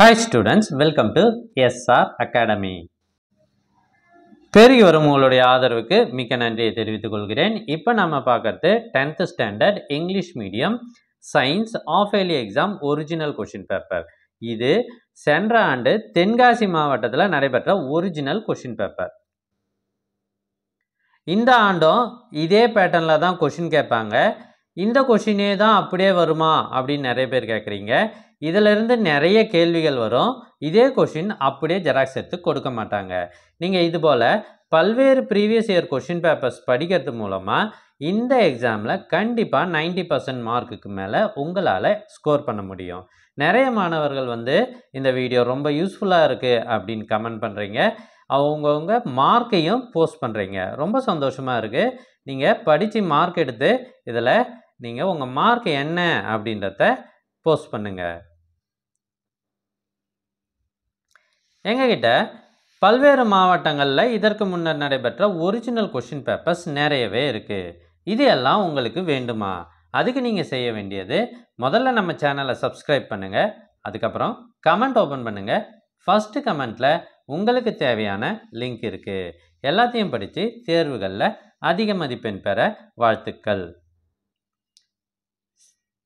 hi students welcome to SR academy பெருகி வரும் உங்களுடைய ஆதரவுக்கு மிக்க நன்றியை தெரிவித்துக் கொள்கிறேன் இப்போ நம்ம பார்க்கறது tenth standard English medium science half yearly exam original question paper இது சென்ற ஆண்டு தென்காசி மாவட்டத்தில் நடைபெற்ற ஒரிஜினல் கொஷின் பேப்பர் இந்த ஆண்டும் இதே பேட்டர்னில் தான் கொஷின் கேட்பாங்க இந்த கொஷினே தான் அப்படியே வருமா அப்படின்னு நிறைய பேர் கேட்குறீங்க இதிலிருந்து நிறைய கேள்விகள் வரும் இதே கொஷின் அப்படியே ஜெராக்ஸ் எடுத்து கொடுக்க மாட்டாங்க நீங்கள் இது போல் பல்வேறு ப்ரீவியஸ் இயர் கொஷின் பேப்பர்ஸ் படிக்கிறது மூலமாக இந்த எக்ஸாமில் கண்டிப்பாக நைன்டி பர்சன்ட் மார்க்குக்கு மேலே உங்களால் ஸ்கோர் பண்ண முடியும் நிறைய மாணவர்கள் வந்து இந்த வீடியோ ரொம்ப யூஸ்ஃபுல்லாக இருக்குது அப்படின்னு கமெண்ட் பண்ணுறீங்க அவங்கவுங்க மார்க்கையும் போஸ்ட் பண்ணுறீங்க ரொம்ப சந்தோஷமாக இருக்குது நீங்கள் படித்து மார்க் எடுத்து இதில் நீங்கள் உங்கள் மார்க் என்ன அப்படின்றத போஸ்ட் பண்ணுங்கள் எங்ககிட்ட பல்வேறு மாவட்டங்களில் இதற்கு முன்னர் நடைபெற்ற ஒரிஜினல் கொஷின் பேப்பர்ஸ் நிறையவே இருக்குது இது எல்லாம் உங்களுக்கு வேண்டுமா அதுக்கு நீங்கள் செய்ய வேண்டியது முதல்ல நம்ம சேனலை சப்ஸ்கிரைப் பண்ணுங்கள் அதுக்கப்புறம் கமெண்ட் ஓப்பன் பண்ணுங்கள் ஃபஸ்ட்டு கமெண்ட்டில் உங்களுக்கு தேவையான லிங்க் இருக்குது எல்லாத்தையும் படித்து தேர்வுகளில் அதிக மதிப்பெண் பெற வாழ்த்துக்கள்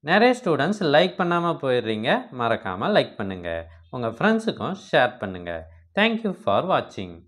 நிறைய ஸ்டூடெண்ட்ஸ் லைக் பண்ணாமல் போயிடுறீங்க மறக்காமல் லைக் பண்ணுங்கள் உங்கள் ஃப்ரெண்ட்ஸுக்கும் ஷேர் பண்ணுங்கள் தேங்க்யூ ஃபார் வாட்சிங்